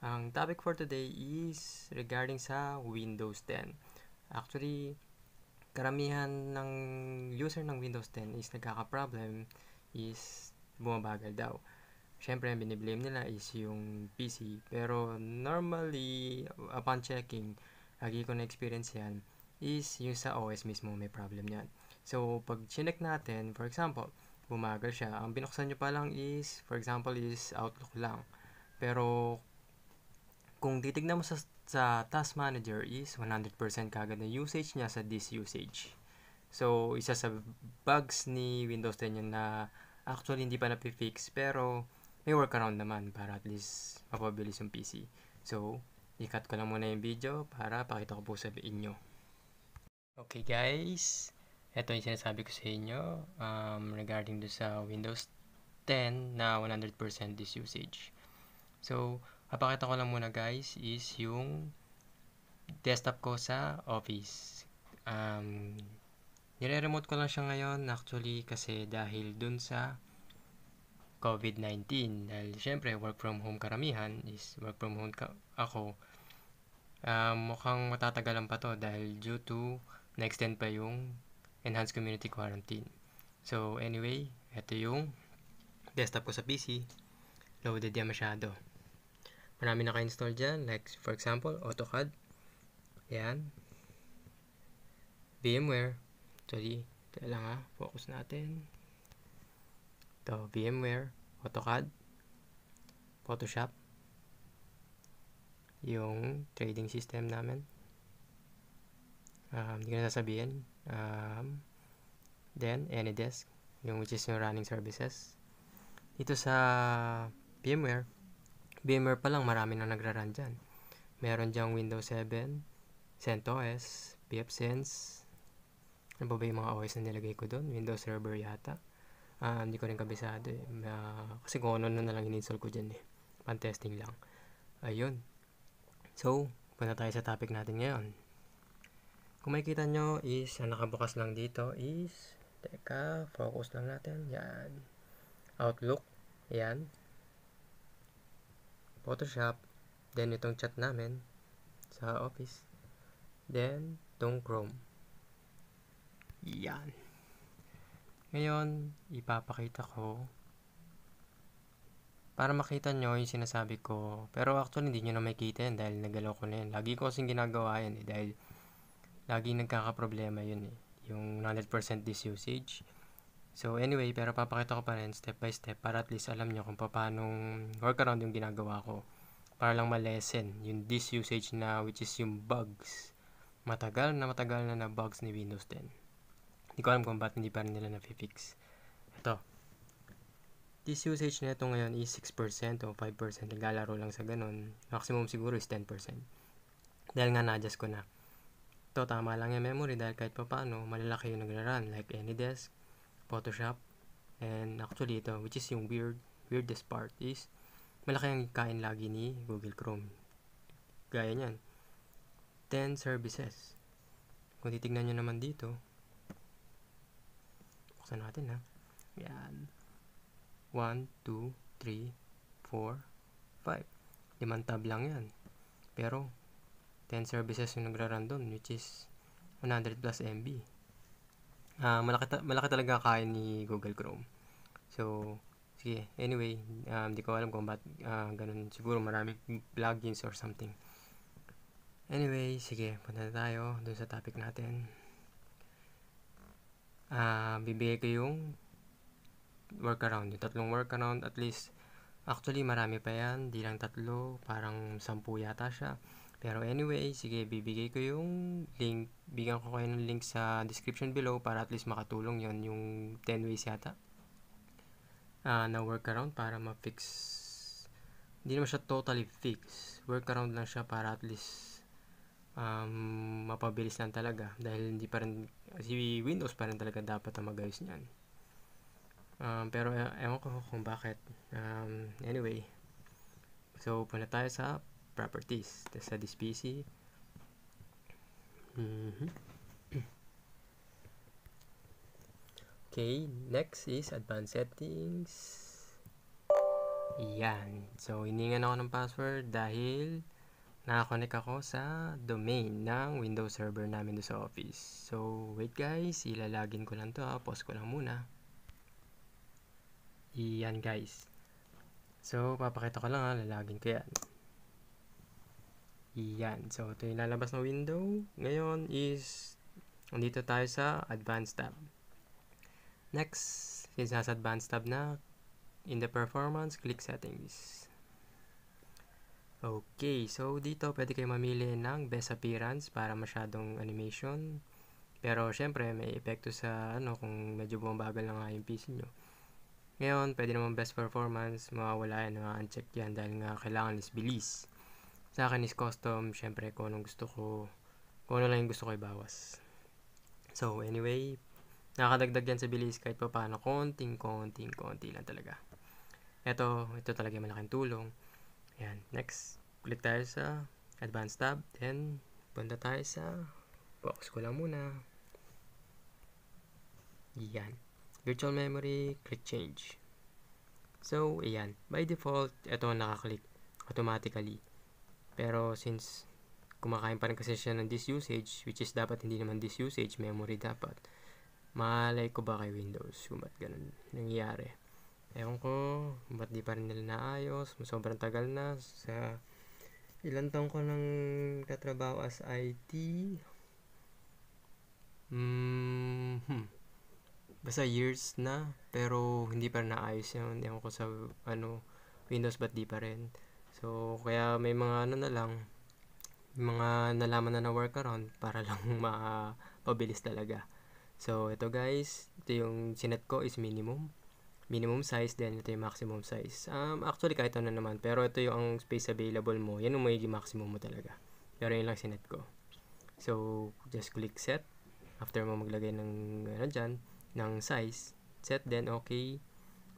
Ang topic for today is regarding sa Windows 10. Actually, karamihan ng user ng Windows 10 is nagkaka-problem is bumabagal daw. Siyempre, ang biniblame nila is yung PC. Pero normally, upon checking, lagi ko na-experience yan, is yung sa OS mismo may problem yan. So, pag chinek natin, for example, bumagal siya. Ang binuksan nyo pa lang is, for example, is Outlook lang. Pero kung titignan mo sa, sa task manager is 100% kagad na usage niya sa this usage. So, isa sa bugs ni Windows 10 yun na actually hindi pa napifix pero may workaround naman para at least mapabilis yung PC. So, ikat ko lang muna yung video para pakita ko po sa inyo. Okay guys, eto yung sinasabi ko sa inyo um, regarding do sa Windows 10 na 100% this usage. So, Papakita ko lang muna guys is yung desktop ko sa office. Um, nire-remote ko lang siya ngayon actually kasi dahil dun sa COVID-19. Dahil syempre work from home karamihan is work from home ka ako. Um, mukhang matatagalan pa to dahil due to na-extend pa yung enhanced community quarantine. So anyway, ito yung desktop ko sa PC. Loaded yan masyado marami naka-install dyan. Like, for example, AutoCAD. Ayan. VMware. Sorry. Ito lang ha. Focus natin. Ito, VMware. AutoCAD. Photoshop. Yung trading system namin. Um, hindi ko na sasabihin. Um, then, AnyDesk. Yung which is yung running services. Dito sa VMware, VMware pa lang marami na nagraran dyan. Meron dyang Windows 7, CentOS, pfSense, ano ba ba yung mga OS na nilagay ko doon? Windows Server yata. Ah, hindi ko rin kabisado eh. Uh, kasi kung ano na lang ininstall ko dyan eh. Pan-testing lang. Ayun. So, punta tayo sa topic natin ngayon. Kung makikita nyo is, ang nakabukas lang dito is, teka, focus lang natin. Yan. Outlook. Yan. Photoshop, then itong chat namin sa office, then itong Chrome. Yan. Ngayon, ipapakita ko para makita nyo yung sinasabi ko. Pero actually, hindi nyo na makikita yan dahil nagalaw ko na yan. Lagi ko kasing ginagawa yan eh, dahil lagi nagkakaproblema yun eh. Yung 100% disusage. usage So anyway, pero papakita ko pa rin step by step para at least alam nyo kung paano workaround yung ginagawa ko. Para lang ma-lessen yung this usage na which is yung bugs. Matagal na matagal na na bugs ni Windows 10. Hindi ko alam kung bakit hindi pa rin nila na-fix. Ito. This usage na ito ngayon is 6% o 5%. Naglalaro lang sa ganun. Maximum siguro is 10%. Dahil nga na-adjust ko na. Ito, tama lang yung memory dahil kahit pa paano, malalaki yung nag-run. like any desk, Photoshop. And actually ito, which is yung weird, weirdest part is, malaki ang kain lagi ni Google Chrome. Gaya niyan. 10 services. Kung titignan nyo naman dito, buksan natin ha. Yan. 1, 2, 3, 4, 5. Limang tab lang yan. Pero, 10 services yung nagraran doon, which is 100 plus MB uh, malaki, ta- malaki talaga kain ni Google Chrome. So, sige, anyway, um, ko alam kung ba't uh, ganun. Siguro maraming plugins or something. Anyway, sige, punta na tayo dun sa topic natin. Uh, bibigay ko yung workaround, yung tatlong workaround at least. Actually, marami pa yan, di lang tatlo, parang sampu yata siya. Pero anyway, sige, bibigay ko yung link. Bigyan ko kayo ng link sa description below para at least makatulong yon yung 10 ways yata uh, na workaround para ma-fix. Hindi naman siya totally fix. Workaround lang siya para at least um, mapabilis lang talaga. Dahil hindi pa rin, si Windows pa rin talaga dapat ang magayos niyan. Um, pero eh, ewan ko kung bakit. Um, anyway, so punta tayo sa properties the this PC mm -hmm. okay next is advanced settings yan so hiningan ako ng password dahil nakakonect ako sa domain ng Windows server namin sa office so wait guys ilalagin ko lang to ha ah. pause ko lang muna yan guys so papakita ko lang ha ah. lalagin ko yan yan. So, ito yung lalabas na window. Ngayon is, andito tayo sa Advanced tab. Next, since nasa Advanced tab na, in the Performance, click Settings. Okay, so dito pwede kayo mamili ng best appearance para masyadong animation. Pero syempre may epekto sa ano kung medyo bumabagal na nga yung PC nyo. Ngayon, pwede naman best performance, mawawala yan, nga uncheck yan dahil nga kailangan is bilis. Sa akin is custom, syempre kung anong gusto ko, kung ano lang yung gusto ko ibawas. So, anyway, nakakadagdag yan sa bilis kahit pa paano, konting, konting, konti lang talaga. Ito, ito talaga yung malaking tulong. Ayan, next, click tayo sa advanced tab, then, punta tayo sa, focus ko lang muna. Yan, virtual memory, click change. So, ayan, by default, ito nakaklik automatically. Pero since kumakain pa rin kasi siya ng disusage, which is dapat hindi naman disusage, memory dapat. Malay ko ba kay Windows kung ba't ganun nangyayari. Ewan ko, ba't di pa rin nila naayos, sobrang tagal na sa ilan taon ko nang katrabaho as IT. Mm, hmm. Basta years na, pero hindi pa rin naayos yun. Ewan ko sa ano, Windows ba't di pa rin. So, kaya may mga ano na lang, mga nalaman na na workaround para lang mapabilis talaga. So, ito guys, ito yung sinet ko is minimum. Minimum size, then ito yung maximum size. Um, actually, kahit ano naman, pero ito yung ang space available mo. Yan yung magiging maximum mo talaga. Pero yun lang sinet ko. So, just click set. After mo maglagay ng, ano dyan, ng size. Set, then okay.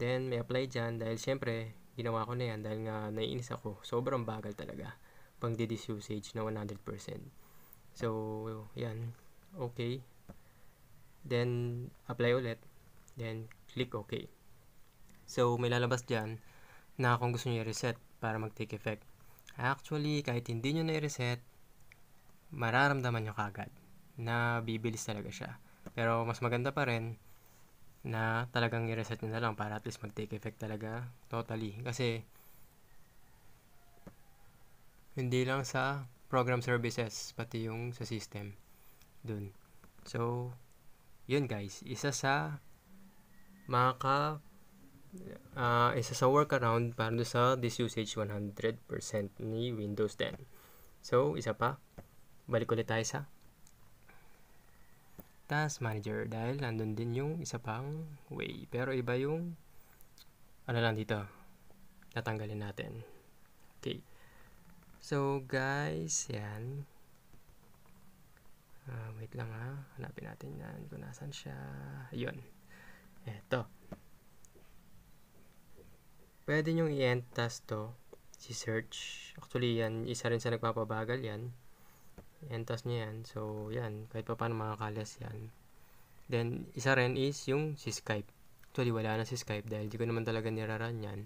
Then, may apply dyan dahil syempre, ginawa ko na yan dahil nga naiinis ako. Sobrang bagal talaga. Pang usage na 100%. So, yan. Okay. Then, apply ulit. Then, click OK. So, may lalabas dyan na kung gusto nyo reset para mag-take effect. Actually, kahit hindi nyo na i-reset, mararamdaman nyo kagad na bibilis talaga siya. Pero, mas maganda pa rin na talagang i-reset nyo na lang para at least mag-take effect talaga totally. Kasi, hindi lang sa program services, pati yung sa system. Dun. So, yun guys, isa sa maka uh, isa sa workaround para sa this usage 100% ni Windows 10. So, isa pa, balik ulit tayo sa task manager dahil nandun din yung isa pang way. Pero iba yung ano lang dito. Tatanggalin natin. Okay. So guys, yan. Uh, wait lang ha. Ah. Hanapin natin yan kung nasan siya. Yun. Eto. Pwede nyong i-end task to. Si search. Actually, yan. Isa rin sa nagpapabagal yan entas niya yan. So, yan. Kahit pa paano makakalas yan. Then, isa rin is yung si Skype. Actually, wala na si Skype dahil di ko naman talaga niraran yan.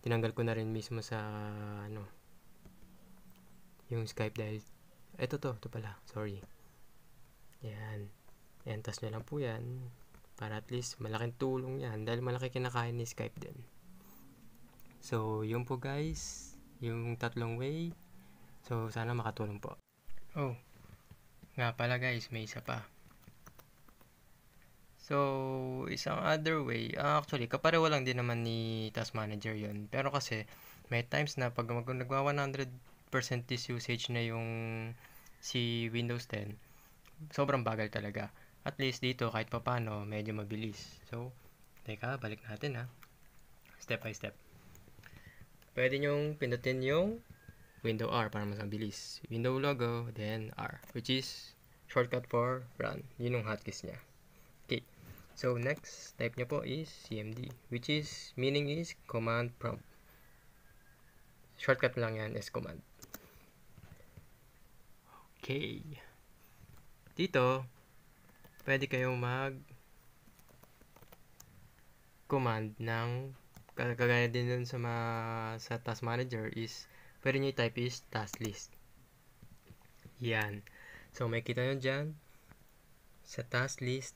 Tinanggal ko na rin mismo sa, ano, yung Skype dahil, eto to, to pala. Sorry. Yan. Entas nyo lang po yan. Para at least malaking tulong yan. Dahil malaki kinakain ni Skype din. So, yun po guys. Yung tatlong way. So, sana makatulong po. Oh, nga pala guys, may isa pa. So, isang other way, uh, actually, kapareho lang din naman ni task manager yon Pero kasi, may times na pag mag nagwa 100% usage na yung si Windows 10, sobrang bagal talaga. At least dito, kahit papano, medyo mabilis. So, teka, balik natin ha. Ah. Step by step. Pwede nyong pindutin yung window R para mas mabilis. Window logo, then R, which is shortcut for run. Yun yung hotkeys niya. Okay. So, next type niya po is cmd, which is, meaning is command prompt. Shortcut lang yan is command. Okay. Dito, pwede kayong mag command ng kagaya din dun sa, ma, sa task manager is pwede nyo i-type is task list. Yan. So, may kita nyo dyan sa task list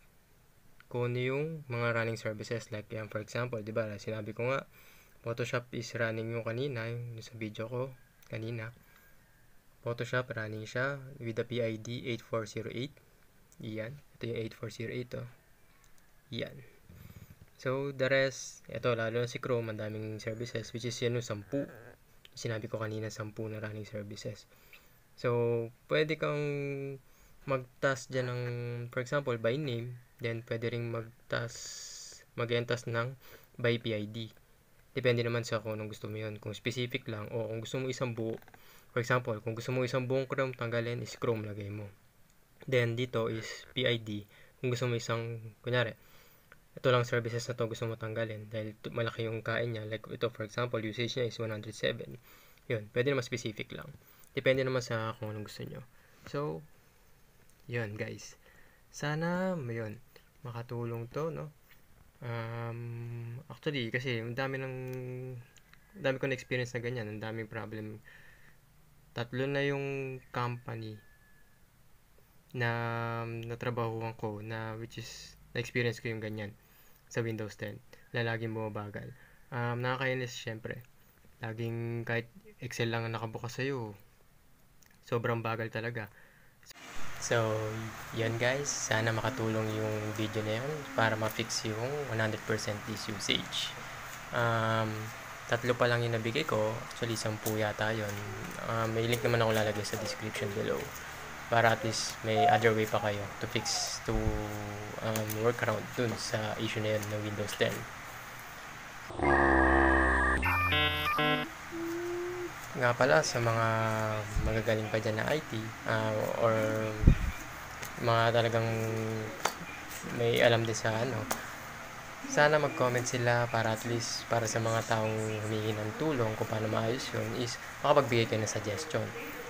kung ano yung mga running services. Like, yan, for example, di ba, sinabi ko nga, Photoshop is running yung kanina, yung sa video ko kanina. Photoshop running siya with the PID 8408. Yan. Ito yung 8408, oh. Yan. So, the rest, ito, lalo na si Chrome, ang daming services, which is yan yung 10 sinabi ko kanina, 10 na running services. So, pwede kang mag-task dyan ng, for example, by name, then pwede rin mag-task, mag-entas ng by PID. Depende naman sa kung anong gusto mo yun. Kung specific lang, o kung gusto mo isang buo, for example, kung gusto mo isang buong Chrome, tanggalin, is Chrome lagay mo. Then, dito is PID. Kung gusto mo isang, kunyari, ito lang services na to gusto mo tanggalin dahil malaki yung kain niya. Like ito for example, usage niya is 107. Yun, pwede naman specific lang. Depende naman sa kung anong gusto nyo. So, yun guys. Sana, yun, makatulong to, no? Um, actually, kasi ang dami ng dami ko na experience na ganyan, ang daming problem. Tatlo na yung company na natrabahuan ko na which is na-experience ko yung ganyan sa Windows 10. laging bumabagal. Um, nakakainis syempre. Laging kahit Excel lang ang nakabukas sa'yo. Sobrang bagal talaga. So, yan guys. Sana makatulong yung video na yun para ma-fix yung 100% disk usage. Um, tatlo pa lang yung nabigay ko. Actually, sampu yata yun. Um, may link naman ako lalagay sa description below para at least may other way pa kayo to fix to um, work around dun sa issue na yun ng Windows 10 nga pala sa mga magagaling pa dyan na IT uh, ah, or mga talagang may alam din sa ano sana mag-comment sila para at least para sa mga taong humihingi ng tulong kung paano maayos yun is makapagbigay kayo ng suggestion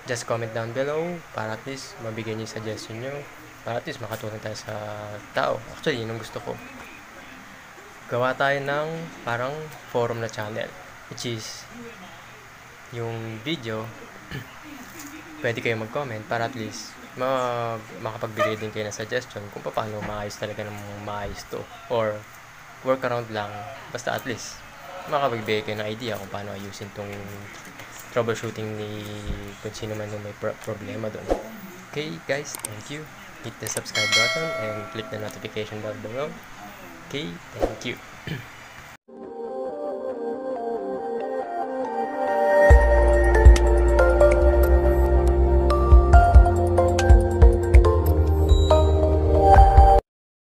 just comment down below para at least mabigyan niyo suggestion niyo para at least makatulong tayo sa tao. Actually, yun ang gusto ko. Gawa tayo ng parang forum na channel which is yung video pwede kayo mag-comment para at least mag makapagbigay din kayo ng suggestion kung paano maayos talaga ng maayos to or workaround lang basta at least makapagbigay kayo ng idea kung paano ayusin tong troubleshooting ni kung sino man yung may pro problema doon. Okay guys, thank you. Hit the subscribe button and click the notification bell below. Okay, thank you.